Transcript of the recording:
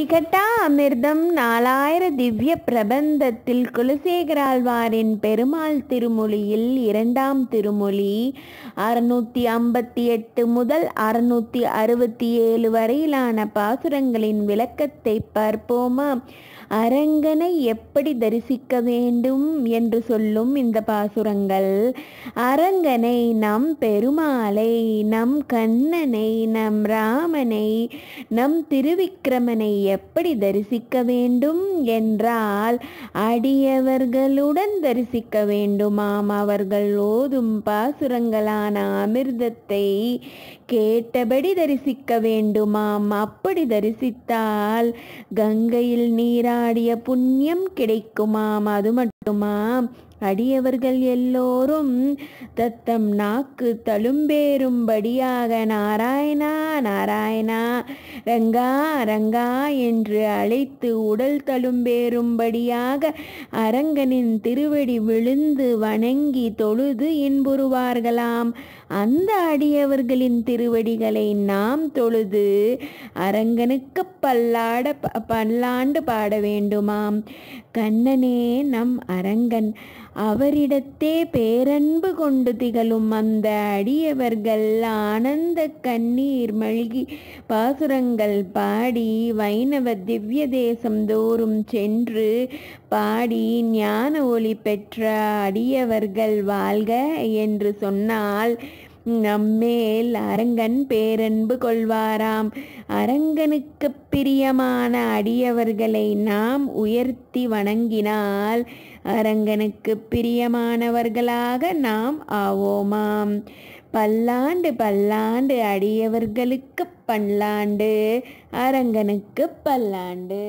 கதிகட்டா அமிர்தம் நாலாயிர திவ்ய பிரபந்தத்தில் குலசேகரால்வாரின் பெருமாள் திருமொழியில் இரண்டாம் திருமொழி அறுநூற்றி ஐம்பத்தி எட்டு முதல் அறுநூற்றி அறுபத்தி ஏழு வரையிலான பாசுரங்களின் விளக்கத்தை பார்ப்போமா அரங்கனை எப்படி தரிசிக்க வேண்டும் என்று சொல்லும் இந்த பாசுரங்கள் அரங்கனை நம் பெருமாளை நம் கண்ணனை நம் ராமனை நம் திருவிக்கிரமனை எப்படி தரிசிக்க வேண்டும் என்றால் அடியவர்களுடன் தரிசிக்க வேண்டுமாம் அவர்கள் ஓதும் பாசுரங்களான அமிர்தத்தை கேட்டபடி தரிசிக்க வேண்டுமாம் அப்படி தரிசித்தால் கங்கையில் நீராடிய புண்ணியம் கிடைக்குமாம் அது மட்டும் மாம் அடியவர்கள் எல்லோரும் தத்தம் நாக்கு தழும்பேறும்படியாக நாராயணா நாராயணா ரங்கா ரங்கா என்று அழைத்து உடல் தழும்பேறும்படியாக அரங்கனின் திருவடி விழுந்து வணங்கி தொழுது இன்புறுவார்களாம் அந்த அடியவர்களின் திருவடிகளை நாம் தொழுது அரங்கனுக்கு பல்லாட பல்லாண்டு பாட வேண்டுமாம் கண்ணனே நம் அரங்கன் அவரிடத்தே பேரன்பு கொண்டு திகழும் அந்த அடியவர்கள் ஆனந்த கண்ணீர் மழ்கி பாசுரங்கள் பாடி வைணவ திவ்ய தேசம் தோறும் சென்று பாடி ஞான ஒளி பெற்ற அடியவர்கள் வாழ்க என்று சொன்னால் நம்மேல் அரங்கன் பேரன்பு கொள்வாராம் அரங்கனுக்கு பிரியமான அடியவர்களை நாம் உயர்த்தி வணங்கினால் அரங்கனுக்கு பிரியமானவர்களாக நாம் ஆவோமாம் பல்லாண்டு பல்லாண்டு அடியவர்களுக்கு பல்லாண்டு அரங்கனுக்கு பல்லாண்டு